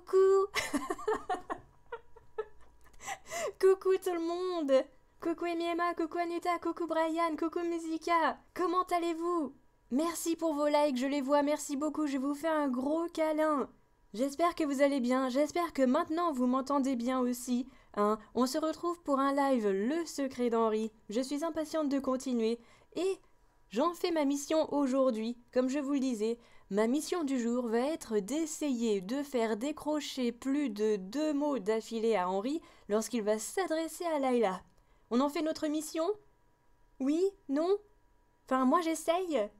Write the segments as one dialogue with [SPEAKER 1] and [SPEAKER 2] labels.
[SPEAKER 1] Coucou Coucou tout le monde Coucou Emiema, coucou Anuta, coucou Brian, coucou Musika. Comment allez-vous Merci pour vos likes, je les vois, merci beaucoup, je vous fais un gros câlin J'espère que vous allez bien, j'espère que maintenant vous m'entendez bien aussi. Hein. On se retrouve pour un live Le Secret d'Henri. Je suis impatiente de continuer et j'en fais ma mission aujourd'hui, comme je vous le disais. Ma mission du jour va être d'essayer de faire décrocher plus de deux mots d'affilée à Henri lorsqu'il va s'adresser à Laila. On en fait notre mission Oui Non Enfin, moi j'essaye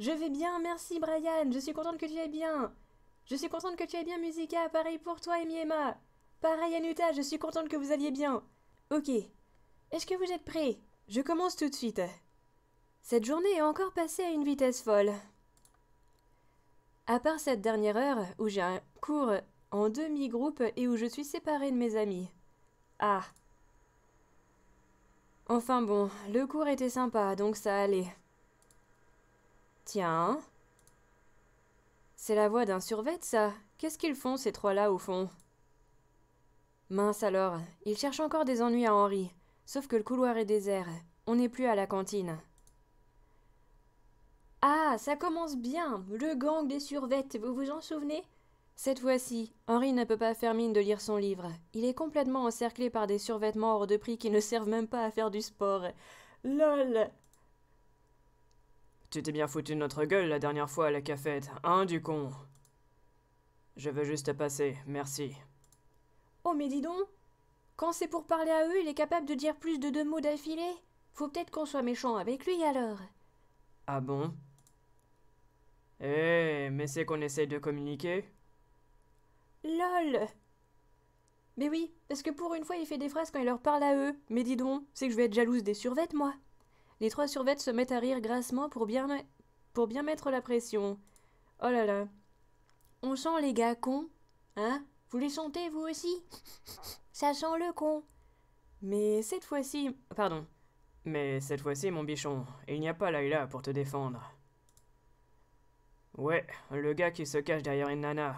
[SPEAKER 1] Je vais bien, merci Brian, je suis contente que tu aies bien Je suis contente que tu aies bien, Musica, pareil pour toi, Amy Emma Pareil, Anuta, je suis contente que vous alliez bien Ok. Est-ce que vous êtes prêts Je commence tout de suite. Cette journée est encore passée à une vitesse folle. À part cette dernière heure où j'ai un cours en demi-groupe et où je suis séparée de mes amis. Ah. Enfin bon, le cours était sympa, donc ça allait. Tiens. C'est la voix d'un survêt, ça. Qu'est-ce qu'ils font, ces trois-là, au fond Mince alors, ils cherchent encore des ennuis à Henri. Sauf que le couloir est désert. On n'est plus à la cantine. Ah, ça commence bien. Le gang des survettes, vous vous en souvenez Cette fois-ci, Henri ne peut pas faire mine de lire son livre. Il est complètement encerclé par des survêtements hors de prix qui ne servent même pas à faire du sport. LOL
[SPEAKER 2] Tu t'es bien foutu de notre gueule la dernière fois à la cafette, hein, du con Je veux juste passer, merci.
[SPEAKER 1] Oh, mais dis donc Quand c'est pour parler à eux, il est capable de dire plus de deux mots d'affilée faut peut-être qu'on soit méchant avec lui alors.
[SPEAKER 2] Ah bon eh, mais c'est qu'on essaye de communiquer
[SPEAKER 1] LOL Mais oui, parce que pour une fois, il fait des phrases quand il leur parle à eux. Mais dis donc, c'est que je vais être jalouse des survettes, moi Les trois survettes se mettent à rire grassement pour bien, pour bien mettre la pression. Oh là là. On sent les gars cons, hein Vous les sentez, vous aussi Ça sent le con Mais cette
[SPEAKER 2] fois-ci... Pardon. Mais cette fois-ci, mon bichon, il n'y a pas là pour te défendre. Ouais, le gars qui se cache derrière une nana.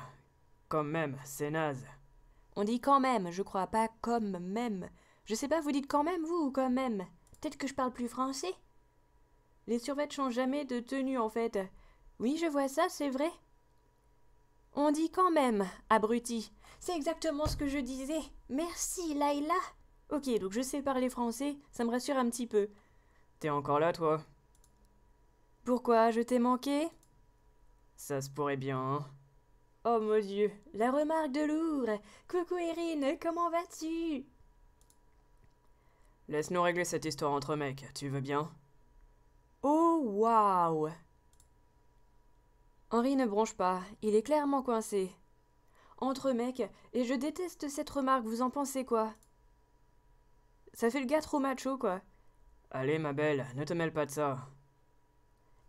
[SPEAKER 2] Quand même, c'est naze. On dit quand même, je crois pas comme même. Je sais pas, vous dites quand
[SPEAKER 1] même, vous, ou quand même Peut-être que je parle plus français Les survettes changent jamais de tenue, en fait. Oui, je vois ça, c'est vrai. On dit quand même, abruti. C'est exactement ce que je disais. Merci, Laila. Ok, donc je sais parler français, ça me rassure un petit peu.
[SPEAKER 2] T'es encore là, toi
[SPEAKER 1] Pourquoi Je t'ai manqué
[SPEAKER 2] ça se pourrait bien. Hein
[SPEAKER 1] oh mon dieu, la remarque de lourd Coucou Erin, comment vas-tu
[SPEAKER 2] Laisse-nous régler cette histoire entre mecs, tu veux bien
[SPEAKER 1] Oh waouh Henri ne bronche pas, il est clairement coincé. Entre mecs, et je déteste cette remarque, vous en pensez quoi Ça fait le gars trop macho, quoi.
[SPEAKER 2] Allez, ma belle, ne te mêle pas de ça.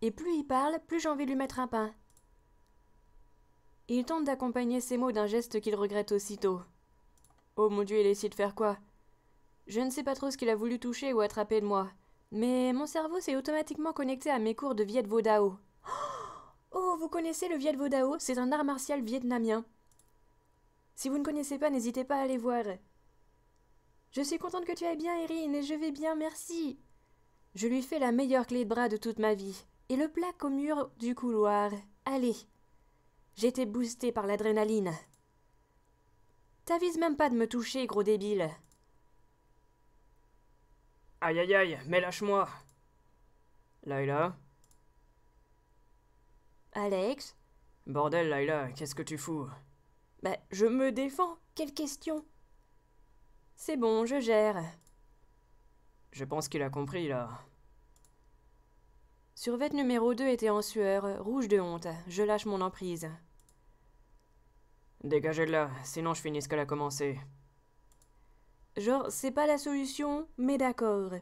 [SPEAKER 1] Et plus il parle, plus j'ai envie de lui mettre un pain. Il tente d'accompagner ces mots d'un geste qu'il regrette aussitôt. Oh mon Dieu, il essaie de faire quoi Je ne sais pas trop ce qu'il a voulu toucher ou attraper de moi, mais mon cerveau s'est automatiquement connecté à mes cours de Viet Vo Dao. Oh, vous connaissez le Viet Vo Dao C'est un art martial vietnamien. Si vous ne connaissez pas, n'hésitez pas à aller voir. Je suis contente que tu ailles bien, Erin, et je vais bien, merci. Je lui fais la meilleure clé de bras de toute ma vie, et le plaque au mur du couloir. Allez, J'étais boosté par l'adrénaline. T'avises même pas de me toucher, gros débile.
[SPEAKER 2] Aïe aïe aïe, mais lâche-moi. Laila
[SPEAKER 1] Alex
[SPEAKER 2] Bordel, Laila, qu'est-ce que tu fous Bah, je
[SPEAKER 1] me défends, quelle question C'est bon, je gère.
[SPEAKER 2] Je pense qu'il a compris, là.
[SPEAKER 1] Survette numéro 2 était en sueur, rouge de honte. Je lâche mon emprise.
[SPEAKER 2] Dégagez de là, sinon je finis ce qu'elle a commencé.
[SPEAKER 1] Genre, c'est pas la solution, mais d'accord.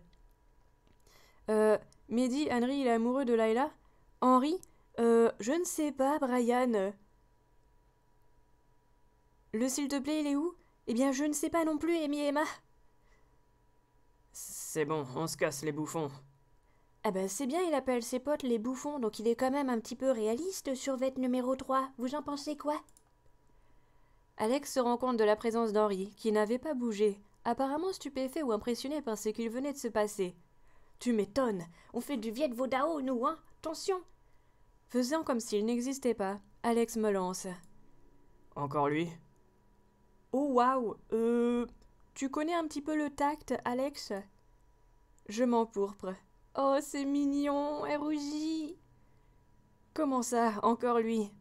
[SPEAKER 1] Euh, Mehdi, Henry, il est amoureux de Laila Henry Euh, je ne sais pas, Brian. Le s'il te plaît, il est où Eh bien, je ne sais pas non plus, Amy et Emma.
[SPEAKER 2] C'est bon, on se casse, les bouffons.
[SPEAKER 1] Ah ben c'est bien, il appelle ses potes les bouffons, donc il est quand même un petit peu réaliste, Survette numéro 3. Vous en pensez quoi Alex se rend compte de la présence d'Henri, qui n'avait pas bougé, apparemment stupéfait ou impressionné par ce qu'il venait de se passer. Tu m'étonnes, on fait du Viet Vodao, nous, hein Tension Faisant comme s'il n'existait pas, Alex me lance. Encore lui Oh waouh Euh. Tu connais un petit peu le tact, Alex Je m'empourpre. Oh, c'est mignon, elle rougit. Comment ça, encore lui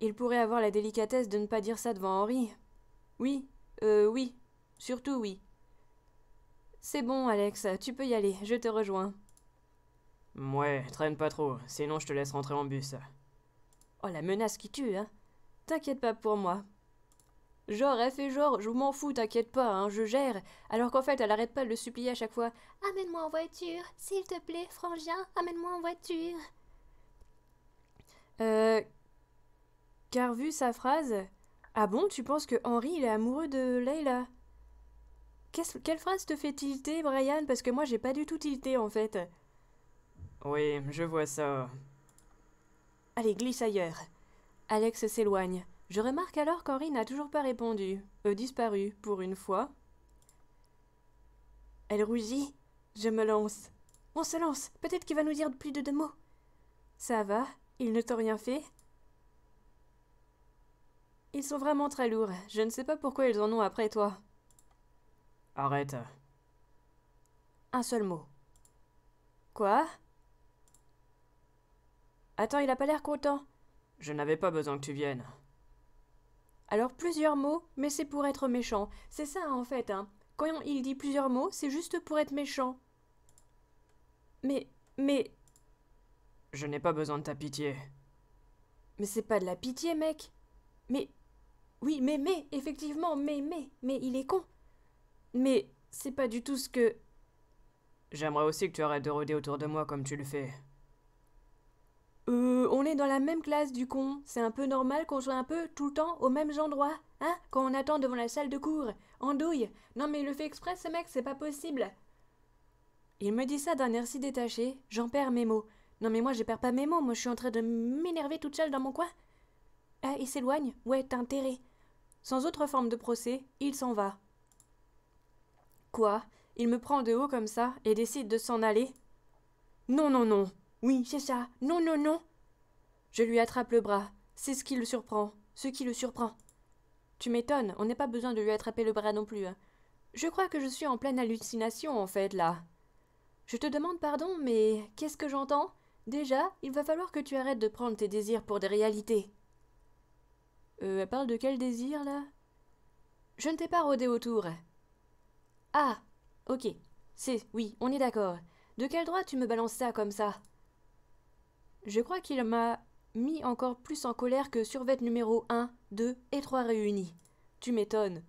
[SPEAKER 1] Il pourrait avoir la délicatesse de ne pas dire ça devant Henri. Oui, euh, oui, surtout oui. C'est bon, Alex, tu peux y aller, je te rejoins.
[SPEAKER 2] Mouais, traîne pas trop, sinon je te laisse rentrer en bus.
[SPEAKER 1] Oh, la menace qui tue, hein T'inquiète pas pour moi, Genre, elle fait genre, je m'en fous, t'inquiète pas, hein, je gère. Alors qu'en fait, elle arrête pas de le supplier à chaque fois. Amène-moi en voiture, s'il te plaît, frangien, amène-moi en voiture. Euh. Car vu sa phrase. Ah bon, tu penses que Henry, il est amoureux de Leila Quelle phrase te fait tilter, Brian Parce que moi, j'ai pas du tout tilté, en fait.
[SPEAKER 2] Oui, je vois ça.
[SPEAKER 1] Allez, glisse ailleurs. Alex s'éloigne. Je remarque alors qu'Henri n'a toujours pas répondu, Eux disparu, pour une fois. Elle rougit. Je me lance. On se lance. Peut-être qu'il va nous dire plus de deux mots. Ça va. Ils ne t'ont rien fait. Ils sont vraiment très lourds. Je ne sais pas pourquoi ils en ont après toi. Arrête. Un seul mot. Quoi Attends, il a pas l'air content.
[SPEAKER 2] Je n'avais pas besoin que tu viennes.
[SPEAKER 1] Alors plusieurs mots, mais c'est pour être méchant. C'est ça en fait, hein. Quand il dit plusieurs mots, c'est juste pour être méchant. Mais, mais...
[SPEAKER 2] Je n'ai pas besoin de ta pitié.
[SPEAKER 1] Mais c'est pas de la pitié, mec. Mais... Oui, mais, mais, effectivement, mais, mais, mais il est con. Mais c'est pas du tout ce que...
[SPEAKER 2] J'aimerais aussi que tu arrêtes de rôder autour de moi comme tu le fais.
[SPEAKER 1] Euh, on est dans la même classe du con. C'est un peu normal qu'on soit un peu tout le temps aux mêmes endroits, hein Quand on attend devant la salle de cours, en douille. Non mais il le fait exprès ce mec, c'est pas possible. Il me dit ça d'un air si détaché, j'en perds mes mots. Non mais moi je perds pas mes mots, moi je suis en train de m'énerver toute seule dans mon coin. Ah, il s'éloigne Ouais, t'as Sans autre forme de procès, il s'en va. Quoi Il me prend de haut comme ça et décide de s'en aller Non, non, non oui, c'est ça. Non, non, non. Je lui attrape le bras. C'est ce qui le surprend. Ce qui le surprend. Tu m'étonnes, on n'a pas besoin de lui attraper le bras non plus. Hein. Je crois que je suis en pleine hallucination, en fait, là. Je te demande pardon, mais qu'est-ce que j'entends Déjà, il va falloir que tu arrêtes de prendre tes désirs pour des réalités. Euh, elle parle de quel désir, là Je ne t'ai pas rôdé autour. Ah, ok. C'est, oui, on est d'accord. De quel droit tu me balances ça comme ça je crois qu'il m'a mis encore plus en colère que survêt numéro 1, 2 et 3 réunis. Tu m'étonnes.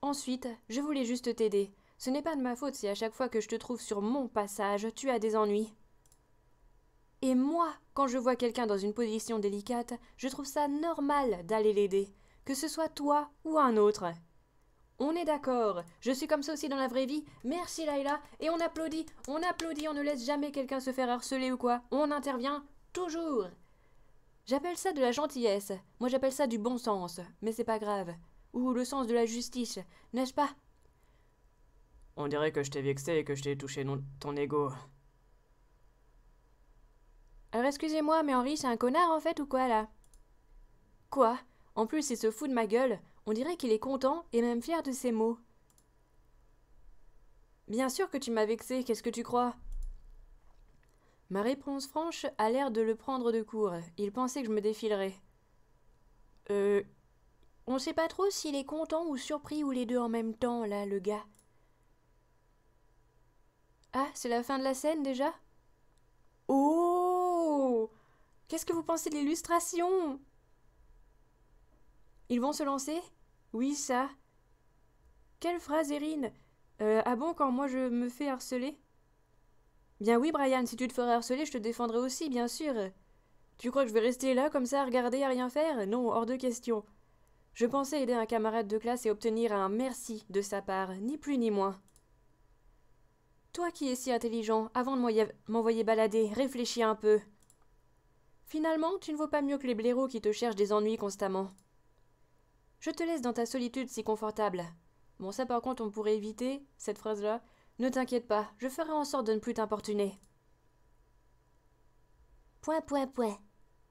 [SPEAKER 1] Ensuite, je voulais juste t'aider. Ce n'est pas de ma faute si à chaque fois que je te trouve sur mon passage, tu as des ennuis. Et moi, quand je vois quelqu'un dans une position délicate, je trouve ça normal d'aller l'aider, que ce soit toi ou un autre. On est d'accord. Je suis comme ça aussi dans la vraie vie. Merci Laila. Et on applaudit. On applaudit. On ne laisse jamais quelqu'un se faire harceler ou quoi. On intervient toujours. J'appelle ça de la gentillesse. Moi j'appelle ça du bon sens. Mais c'est pas grave. Ou le sens de la justice, n'est-ce pas
[SPEAKER 2] On dirait que je t'ai vexé et que je t'ai touché ton ego.
[SPEAKER 1] Alors excusez-moi, mais Henri c'est un connard en fait ou quoi là Quoi En plus il se fout de ma gueule. On dirait qu'il est content et même fier de ses mots. Bien sûr que tu m'as vexé, qu'est-ce que tu crois Ma réponse franche a l'air de le prendre de court. Il pensait que je me défilerais. Euh. On sait pas trop s'il est content ou surpris ou les deux en même temps, là, le gars. Ah, c'est la fin de la scène déjà Oh Qu'est-ce que vous pensez de l'illustration ils vont se lancer Oui, ça. Quelle phrase, Erin euh, Ah bon, quand moi je me fais harceler Bien oui, Brian, si tu te ferais harceler, je te défendrai aussi, bien sûr. Tu crois que je vais rester là, comme ça, à regarder, à rien faire Non, hors de question. Je pensais aider un camarade de classe et obtenir un merci de sa part, ni plus ni moins. Toi qui es si intelligent, avant de m'envoyer balader, réfléchis un peu. Finalement, tu ne vaux pas mieux que les blaireaux qui te cherchent des ennuis constamment. Je te laisse dans ta solitude si confortable. Bon, ça par contre, on pourrait éviter cette phrase-là. Ne t'inquiète pas, je ferai en sorte de ne plus t'importuner. Point, point, point.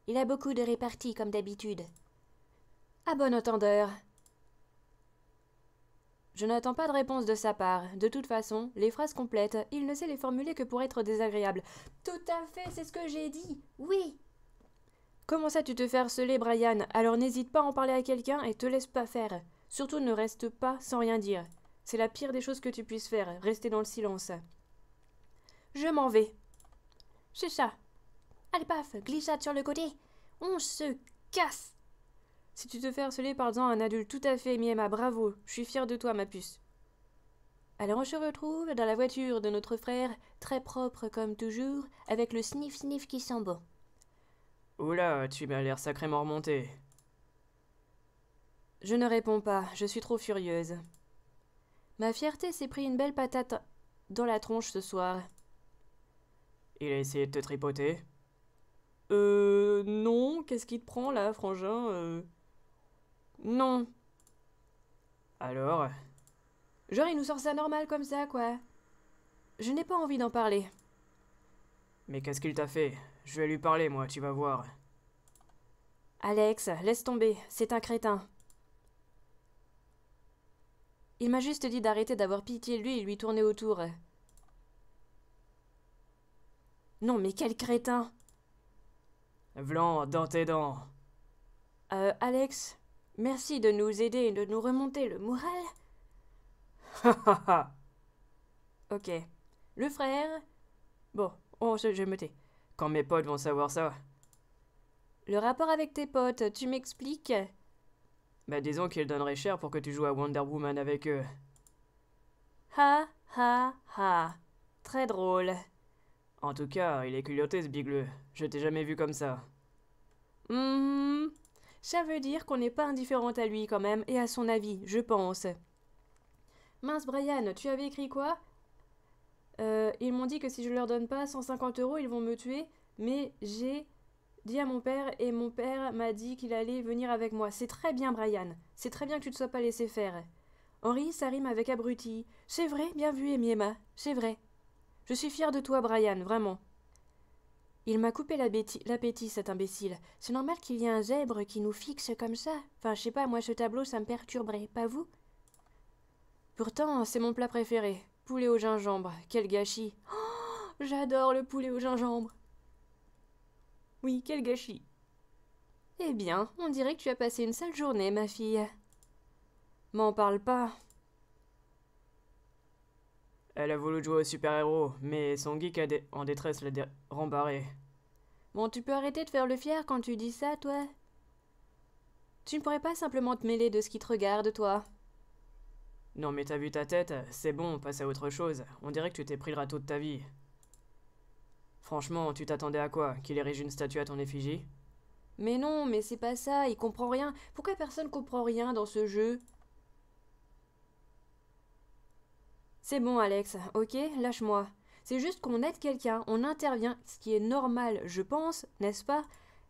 [SPEAKER 1] Il a beaucoup de réparties comme d'habitude. À bon entendeur. Je n'attends pas de réponse de sa part. De toute façon, les phrases complètes, il ne sait les formuler que pour être désagréable. Tout à fait, c'est ce que j'ai dit. Oui, Comment ça tu te fais harceler, Brian Alors n'hésite pas à en parler à quelqu'un et te laisse pas faire. Surtout ne reste pas sans rien dire. C'est la pire des choses que tu puisses faire, rester dans le silence. Je m'en vais. Chicha. Allez paf, glissade sur le côté. On se casse. Si tu te fais harceler par un adulte tout à fait, Miema, bravo. Je suis fier de toi, ma puce. Alors on se retrouve dans la voiture de notre frère, très propre comme toujours, avec le sniff-sniff qui sent bon.
[SPEAKER 2] Oula, oh tu m'as l'air sacrément remonté.
[SPEAKER 1] Je ne réponds pas, je suis trop furieuse. Ma fierté s'est pris une belle patate dans la tronche ce soir.
[SPEAKER 2] Il a essayé de te tripoter Euh. Non, qu'est-ce qui te prend là, frangin euh? Non. Alors
[SPEAKER 1] Genre, il nous sort ça normal comme ça, quoi. Je n'ai pas envie d'en parler.
[SPEAKER 2] Mais qu'est-ce qu'il t'a fait je vais lui parler, moi, tu vas voir.
[SPEAKER 1] Alex, laisse tomber, c'est un crétin. Il m'a juste dit d'arrêter d'avoir pitié de lui et lui tourner autour. Non, mais quel crétin
[SPEAKER 2] Vlan, dans tes dents
[SPEAKER 1] Euh, Alex, merci de nous aider et de nous remonter le moral.
[SPEAKER 2] Ha Ok. Le frère. Bon, oh, je, je me tais. Quand mes potes vont savoir ça
[SPEAKER 1] Le rapport avec tes potes, tu m'expliques
[SPEAKER 2] Bah disons qu'ils donneraient cher pour que tu joues à Wonder Woman avec eux.
[SPEAKER 1] Ha ha ha. Très drôle.
[SPEAKER 2] En tout cas, il est culotté ce bigleux. Je t'ai jamais vu comme ça.
[SPEAKER 1] Hum... Ça veut dire qu'on n'est pas indifférent à lui quand même et à son avis, je pense. Mince Brian, tu avais écrit quoi euh, ils m'ont dit que si je leur donne pas 150 euros, ils vont me tuer, mais j'ai dit à mon père et mon père m'a dit qu'il allait venir avec moi. C'est très bien, Brian. C'est très bien que tu ne sois pas laissé faire. Henri, ça rime avec abruti. C'est vrai, bien vu, Amy Emma. C'est vrai. Je suis fier de toi, Brian, vraiment. Il m'a coupé l'appétit, cet imbécile. C'est normal qu'il y ait un zèbre qui nous fixe comme ça. Enfin, je sais pas, moi, ce tableau, ça me perturberait, pas vous Pourtant, c'est mon plat préféré. Poulet au gingembre, quel gâchis. Oh, j'adore le poulet au gingembre. Oui, quel gâchis. Eh bien, on dirait que tu as passé une sale journée, ma fille. M'en parle pas.
[SPEAKER 2] Elle a voulu jouer au super-héros, mais son geek a en détresse l'a rembarré.
[SPEAKER 1] Bon, tu peux arrêter de faire le fier quand tu dis ça, toi Tu ne pourrais pas simplement te mêler de ce qui te regarde, toi
[SPEAKER 2] non mais t'as vu ta tête, c'est bon, passe à autre chose. On dirait que tu t'es pris le râteau de ta vie. Franchement, tu t'attendais à quoi Qu'il érige une statue à ton effigie
[SPEAKER 1] Mais non, mais c'est pas ça, il comprend rien. Pourquoi personne comprend rien dans ce jeu C'est bon Alex, ok, lâche-moi. C'est juste qu'on aide quelqu'un, on intervient, ce qui est normal, je pense, n'est-ce pas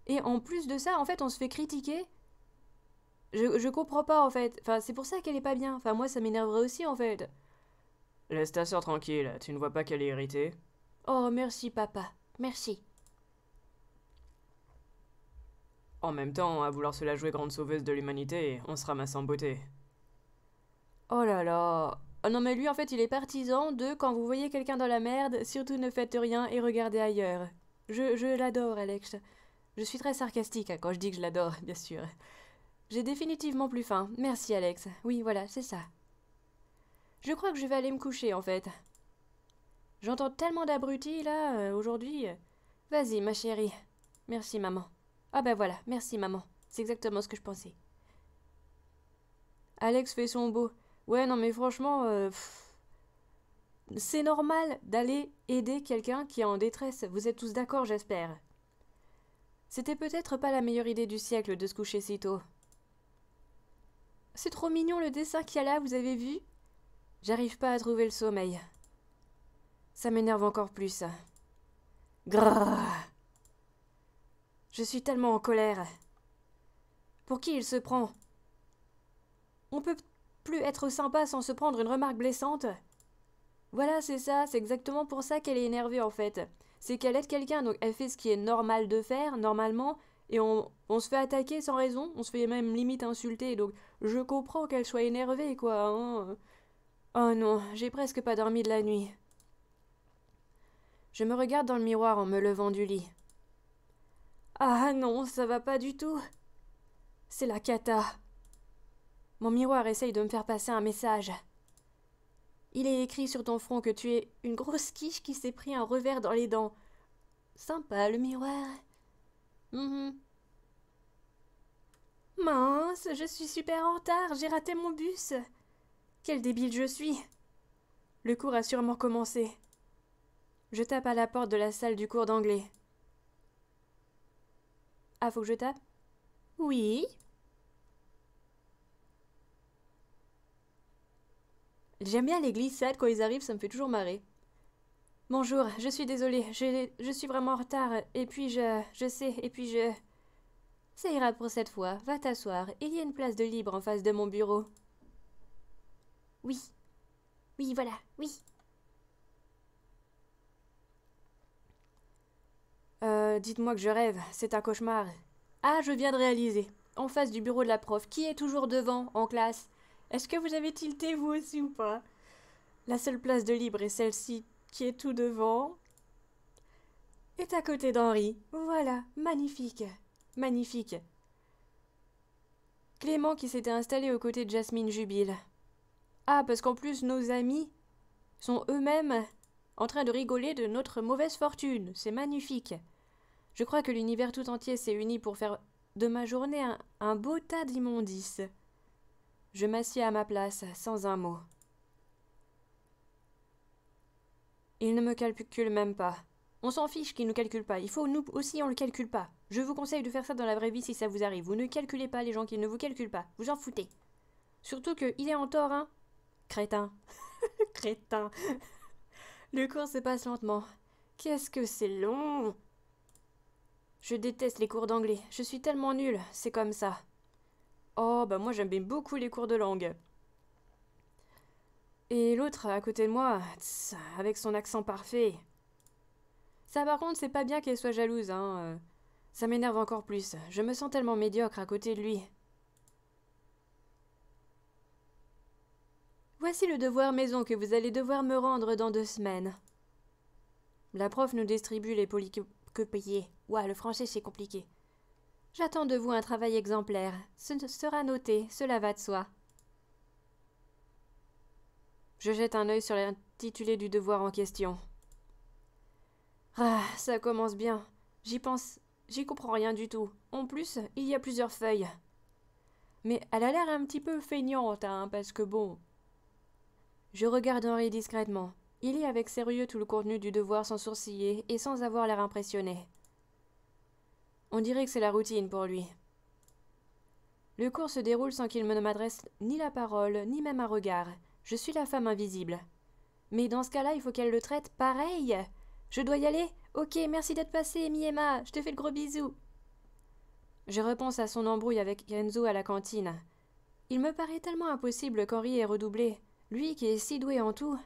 [SPEAKER 1] Et en plus de ça, en fait, on se fait critiquer je, comprends pas en fait. Enfin, c'est pour ça qu'elle est pas bien. Enfin, moi, ça m'énerverait aussi en fait.
[SPEAKER 2] Laisse ta soeur tranquille, tu ne vois pas qu'elle est irritée
[SPEAKER 1] Oh, merci papa, merci.
[SPEAKER 2] En même temps, à vouloir se la jouer grande sauveuse de l'humanité, on se ramasse en beauté.
[SPEAKER 1] Oh là là ah Non mais lui en fait il est partisan de quand vous voyez quelqu'un dans la merde, surtout ne faites rien et regardez ailleurs. Je, je l'adore Alex. Je suis très sarcastique hein, quand je dis que je l'adore, bien sûr. J'ai définitivement plus faim. Merci, Alex. Oui, voilà, c'est ça. Je crois que je vais aller me coucher, en fait. J'entends tellement d'abrutis, là, euh, aujourd'hui. Euh. Vas-y, ma chérie. Merci, maman. Ah ben voilà, merci, maman. C'est exactement ce que je pensais. Alex fait son beau. Ouais, non, mais franchement, euh, c'est normal d'aller aider quelqu'un qui est en détresse. Vous êtes tous d'accord, j'espère. C'était peut-être pas la meilleure idée du siècle de se coucher si tôt. C'est trop mignon le dessin qu'il y a là, vous avez vu J'arrive pas à trouver le sommeil. Ça m'énerve encore plus. Grrr. Je suis tellement en colère. Pour qui il se prend On peut plus être sympa sans se prendre une remarque blessante. Voilà, c'est ça, c'est exactement pour ça qu'elle est énervée en fait. C'est qu'elle aide quelqu'un, donc elle fait ce qui est normal de faire, normalement, et on, on se fait attaquer sans raison, on se fait même limite insulter, donc je comprends qu'elle soit énervée, quoi, hein. Oh non, j'ai presque pas dormi de la nuit. Je me regarde dans le miroir en me levant du lit. Ah non, ça va pas du tout. C'est la cata. Mon miroir essaye de me faire passer un message. Il est écrit sur ton front que tu es une grosse quiche qui s'est pris un revers dans les dents. Sympa le miroir. Mhm. Mince, je suis super en retard, j'ai raté mon bus. Quel débile je suis. Le cours a sûrement commencé. Je tape à la porte de la salle du cours d'anglais. Ah, faut que je tape Oui. J'aime bien les glissades quand ils arrivent, ça me fait toujours marrer. Bonjour, je suis désolée, je, je suis vraiment en retard, et puis je. je sais, et puis je. Ça ira pour cette fois, va t'asseoir, il y a une place de libre en face de mon bureau. Oui. Oui, voilà, oui. Euh, dites-moi que je rêve, c'est un cauchemar. Ah, je viens de réaliser. En face du bureau de la prof, qui est toujours devant, en classe Est-ce que vous avez tilté vous aussi ou pas La seule place de libre est celle-ci, qui est tout devant. Est à côté d'Henri. Voilà, magnifique. Magnifique. Clément qui s'était installé aux côtés de Jasmine Jubile. Ah, parce qu'en plus nos amis sont eux-mêmes en train de rigoler de notre mauvaise fortune. C'est magnifique. Je crois que l'univers tout entier s'est uni pour faire de ma journée un, beau tas d'immondices. Je m'assieds à ma place, sans un mot. Il ne me calcule même pas. On s'en fiche qu'il ne calcule pas. Il faut nous aussi on le calcule pas. Je vous conseille de faire ça dans la vraie vie si ça vous arrive. Vous ne calculez pas les gens qui ne vous calculent pas. Vous en foutez. Surtout que il est en tort, hein. Crétin. Crétin. Le cours se passe lentement. Qu'est-ce que c'est long Je déteste les cours d'anglais. Je suis tellement nulle. C'est comme ça. Oh, bah moi j'aime bien beaucoup les cours de langue. Et l'autre à côté de moi, avec son accent parfait. Ça par contre, c'est pas bien qu'elle soit jalouse, hein. Euh. Ça m'énerve encore plus. Je me sens tellement médiocre à côté de lui. Voici le devoir maison que vous allez devoir me rendre dans deux semaines. La prof nous distribue les polycopiés. Ouah, le français c'est compliqué. J'attends de vous un travail exemplaire. Ce sera noté, cela va de soi. Je jette un œil sur l'intitulé du devoir en question. Ah, ça commence bien. J'y pense. J'y comprends rien du tout. En plus, il y a plusieurs feuilles. Mais elle a l'air un petit peu feignante, hein, parce que bon. Je regarde Henri discrètement. Il lit avec sérieux tout le contenu du devoir sans sourciller et sans avoir l'air impressionné. On dirait que c'est la routine pour lui. Le cours se déroule sans qu'il ne m'adresse ni la parole, ni même un regard. Je suis la femme invisible. Mais dans ce cas-là, il faut qu'elle le traite pareil. Je dois y aller Ok, merci d'être passé, Emma. je te fais le gros bisou. Je repense à son embrouille avec Enzo à la cantine. Il me paraît tellement impossible qu'Henri ait redoublé, lui qui est si doué en tout.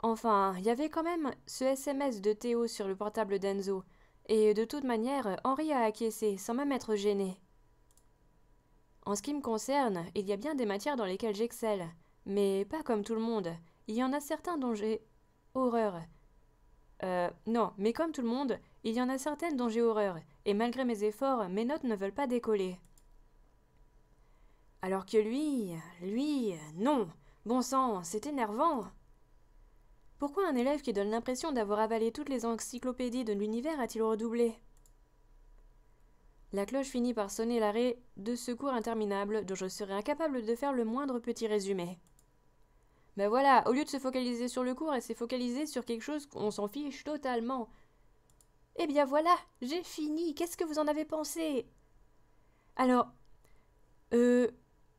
[SPEAKER 1] Enfin, il y avait quand même ce SMS de Théo sur le portable d'Enzo, et de toute manière, Henri a acquiescé, sans même être gêné. En ce qui me concerne, il y a bien des matières dans lesquelles j'excelle, mais pas comme tout le monde. Il y en a certains dont j'ai horreur, euh, non, mais comme tout le monde, il y en a certaines dont j'ai horreur, et malgré mes efforts, mes notes ne veulent pas décoller. Alors que lui, lui, non. Bon sang, c'est énervant. Pourquoi un élève qui donne l'impression d'avoir avalé toutes les encyclopédies de l'univers a-t-il redoublé La cloche finit par sonner l'arrêt de secours cours interminable dont je serais incapable de faire le moindre petit résumé. Ben voilà, au lieu de se focaliser sur le cours, elle s'est focalisée sur quelque chose qu'on s'en fiche totalement. Eh bien voilà, j'ai fini. Qu'est-ce que vous en avez pensé Alors, euh,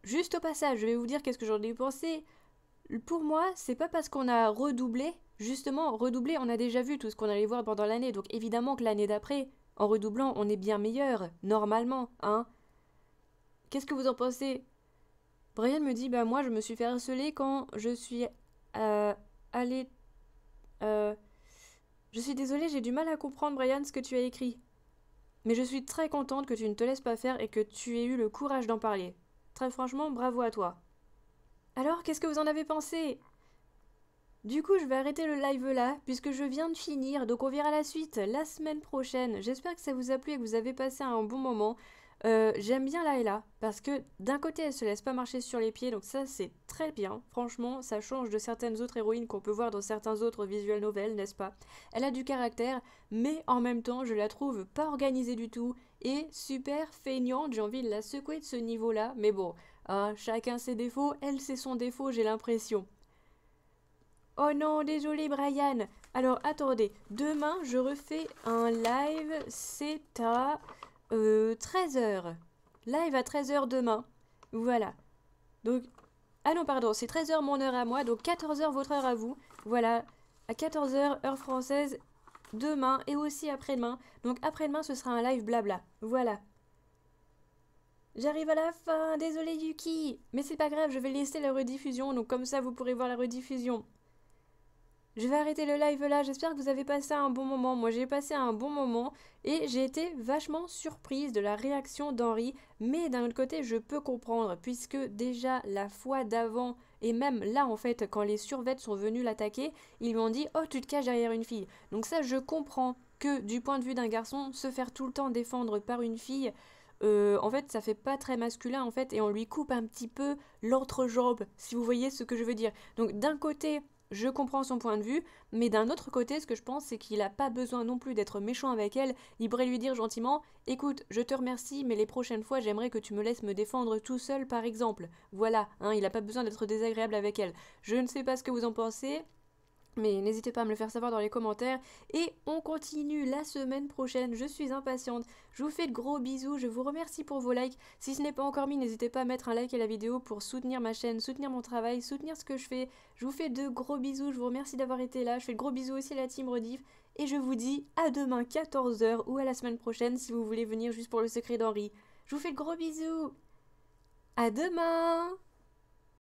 [SPEAKER 1] juste au passage, je vais vous dire qu'est-ce que j'en ai pensé. Pour moi, c'est pas parce qu'on a redoublé, justement, redoublé, on a déjà vu tout ce qu'on allait voir pendant l'année, donc évidemment que l'année d'après, en redoublant, on est bien meilleur, normalement, hein Qu'est-ce que vous en pensez Brian me dit, bah moi je me suis fait harceler quand je suis euh, allée... Euh, je suis désolée, j'ai du mal à comprendre Brian ce que tu as écrit. Mais je suis très contente que tu ne te laisses pas faire et que tu aies eu le courage d'en parler. Très franchement, bravo à toi. Alors, qu'est-ce que vous en avez pensé du coup, je vais arrêter le live là, puisque je viens de finir, donc on verra la suite la semaine prochaine. J'espère que ça vous a plu et que vous avez passé un bon moment. Euh, j'aime bien là parce que d'un côté elle se laisse pas marcher sur les pieds, donc ça c'est très bien. Franchement, ça change de certaines autres héroïnes qu'on peut voir dans certains autres visuels novels, n'est-ce pas Elle a du caractère, mais en même temps je la trouve pas organisée du tout et super feignante. J'ai envie de la secouer de ce niveau-là, mais bon, hein, chacun ses défauts, elle c'est son défaut, j'ai l'impression. Oh non, désolé Brian. Alors attendez, demain je refais un live, c'est à 13h. Live à 13h demain. Voilà. Donc, ah non, pardon, c'est 13h mon heure à moi, donc 14h votre heure à vous. Voilà, à 14h heure française demain et aussi après-demain. Donc après-demain, ce sera un live blabla. Voilà. J'arrive à la fin, désolé Yuki, mais c'est pas grave, je vais laisser la rediffusion, donc comme ça vous pourrez voir la rediffusion. Je vais arrêter le live là, j'espère que vous avez passé un bon moment. Moi j'ai passé un bon moment et j'ai été vachement surprise de la réaction d'Henri, mais d'un autre côté je peux comprendre puisque déjà la fois d'avant et même là en fait quand les survettes sont venus l'attaquer, ils m'ont dit "Oh, tu te caches derrière une fille." Donc ça je comprends que du point de vue d'un garçon, se faire tout le temps défendre par une fille euh, en fait, ça fait pas très masculin en fait, et on lui coupe un petit peu l'entrejambe, si vous voyez ce que je veux dire. Donc d'un côté, je comprends son point de vue, mais d'un autre côté, ce que je pense, c'est qu'il n'a pas besoin non plus d'être méchant avec elle. Il pourrait lui dire gentiment Écoute, je te remercie, mais les prochaines fois, j'aimerais que tu me laisses me défendre tout seul, par exemple. Voilà, hein, il n'a pas besoin d'être désagréable avec elle. Je ne sais pas ce que vous en pensez, mais n'hésitez pas à me le faire savoir dans les commentaires. Et on continue la semaine prochaine. Je suis impatiente. Je vous fais de gros bisous. Je vous remercie pour vos likes. Si ce n'est pas encore mis, n'hésitez pas à mettre un like à la vidéo pour soutenir ma chaîne, soutenir mon travail, soutenir ce que je fais. Je vous fais de gros bisous. Je vous remercie d'avoir été là. Je fais de gros bisous aussi à la team Rediff. Et je vous dis à demain 14h ou à la semaine prochaine si vous voulez venir juste pour le secret d'Henri. Je vous fais de gros bisous. À demain